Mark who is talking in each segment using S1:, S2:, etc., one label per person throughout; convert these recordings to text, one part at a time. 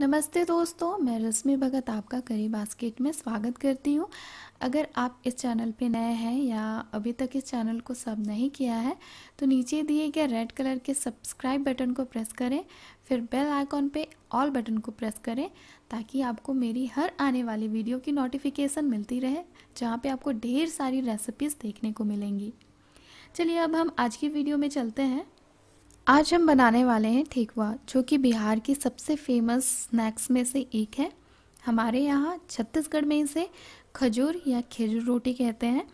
S1: नमस्ते दोस्तों मैं रश्मि भगत आपका करी बास्केट में स्वागत करती हूँ अगर आप इस चैनल पे नए हैं या अभी तक इस चैनल को सब नहीं किया है तो नीचे दिए गए रेड कलर के सब्सक्राइब बटन को प्रेस करें फिर बेल आइकॉन पे ऑल बटन को प्रेस करें ताकि आपको मेरी हर आने वाली वीडियो की नोटिफिकेशन मिलती रहे जहाँ पर आपको ढेर सारी रेसिपीज़ देखने को मिलेंगी चलिए अब हम आज की वीडियो में चलते हैं आज हम बनाने वाले हैं ठेकुआ जो कि बिहार की सबसे फेमस स्नैक्स में से एक है हमारे यहाँ छत्तीसगढ़ में इसे खजूर या खजूर रोटी कहते हैं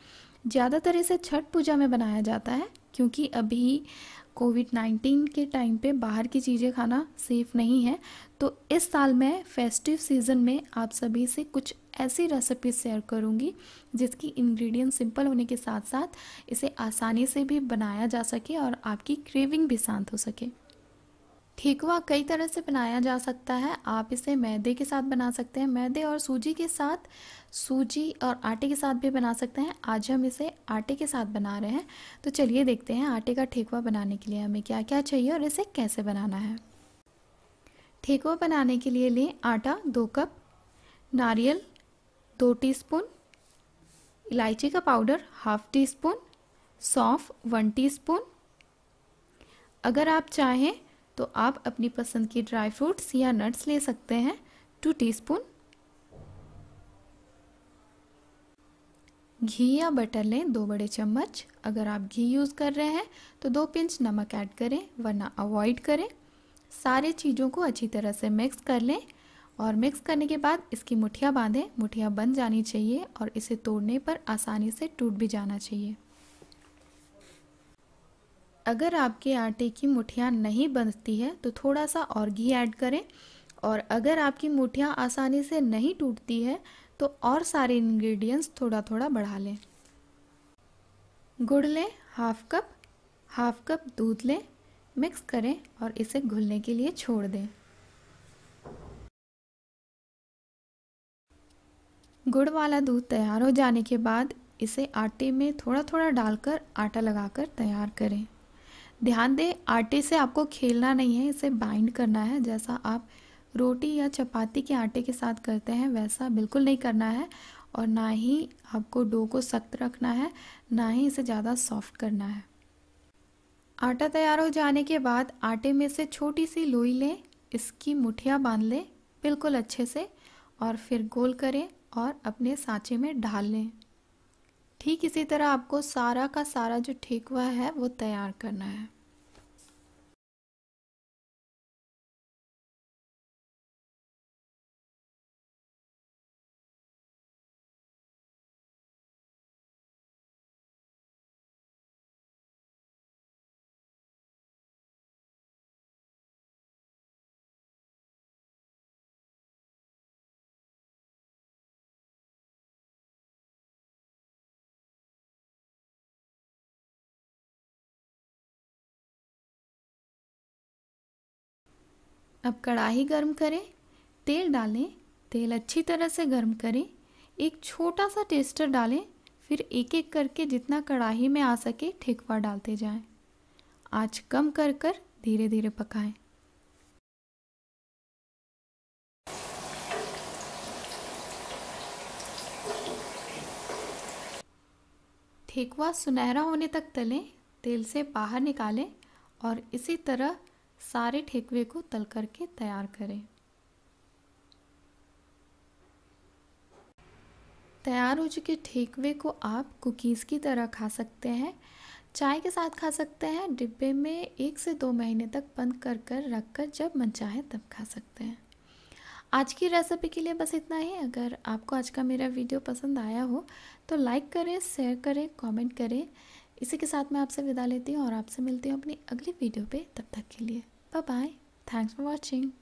S1: ज़्यादातर इसे छठ पूजा में बनाया जाता है क्योंकि अभी कोविड नाइन्टीन के टाइम पे बाहर की चीज़ें खाना सेफ़ नहीं है तो इस साल मैं फेस्टिव सीज़न में आप सभी से कुछ ऐसी रेसिपी शेयर करूँगी जिसकी इंग्रेडिएंट सिंपल होने के साथ साथ इसे आसानी से भी बनाया जा सके और आपकी क्रेविंग भी शांत हो सके ठेकुआ कई तरह से बनाया जा सकता है आप इसे मैदे के साथ बना सकते हैं मैदे और सूजी के साथ सूजी और आटे के साथ भी बना सकते हैं आज हम इसे आटे के साथ बना रहे हैं तो चलिए देखते हैं आटे का ठेकुआ बनाने के लिए हमें क्या क्या चाहिए और इसे कैसे बनाना है ठेकुआ बनाने के लिए लें आटा दो कप नारियल दो टीस्पून इलायची का पाउडर हाफ टी स्पून सौंफ वन टी अगर आप चाहें तो आप अपनी पसंद की ड्राई फ्रूट्स या नट्स ले सकते हैं टू टीस्पून घी या बटर लें दो बड़े चम्मच अगर आप घी यूज़ कर रहे हैं तो दो पिंच नमक ऐड करें वरना अवॉइड करें सारे चीज़ों को अच्छी तरह से मिक्स कर लें और मिक्स करने के बाद इसकी मुठिया बांधें मुठिया बन जानी चाहिए और इसे तोड़ने पर आसानी से टूट भी जाना चाहिए अगर आपके आटे की मुठियाँ नहीं बनती है तो थोड़ा सा और घी ऐड करें और अगर आपकी मुठियाँ आसानी से नहीं टूटती है तो और सारे इंग्रेडिएंट्स थोड़ा थोड़ा बढ़ा लें गुड़ लें हाफ कप हाफ कप दूध लें मिक्स करें और इसे घुलने के लिए छोड़ दें गुड़ वाला दूध तैयार हो जाने के बाद इसे आटे में थोड़ा थोड़ा डालकर आटा लगाकर तैयार करें ध्यान दें आटे से आपको खेलना नहीं है इसे बाइंड करना है जैसा आप रोटी या चपाती के आटे के साथ करते हैं वैसा बिल्कुल नहीं करना है और ना ही आपको डो को सख्त रखना है ना ही इसे ज़्यादा सॉफ्ट करना है आटा तैयार हो जाने के बाद आटे में से छोटी सी लोई लें इसकी मुठिया बांध लें बिल्कुल अच्छे से और फिर गोल करें और अपने सांचे में ढाल लें ठीक इसी तरह आपको सारा का सारा जो ठेकुआ है वो तैयार करना है अब कढ़ाई गर्म करें तेल डालें तेल अच्छी तरह से गर्म करें एक छोटा सा टेस्टर डालें फिर एक एक करके जितना कढ़ाई में आ सके ठेकवा डालते जाएं। आँच कम कर कर धीरे धीरे पकाएं। ठेकवा सुनहरा होने तक तलें तेल से बाहर निकालें और इसी तरह सारे ठेकुए को तल करके तैयार करें तैयार हो चुके ठेकुए को आप कुकीज़ की तरह खा सकते हैं चाय के साथ खा सकते हैं डिब्बे में एक से दो महीने तक बंद कर कर रख कर जब मन चाहे तब खा सकते हैं आज की रेसिपी के लिए बस इतना ही अगर आपको आज का मेरा वीडियो पसंद आया हो तो लाइक करें शेयर करें कमेंट करें इसी के साथ मैं आपसे विदा लेती हूँ और आपसे मिलती हूँ अपनी अगली वीडियो पे तब तक के लिए Bye bye. Thanks for watching.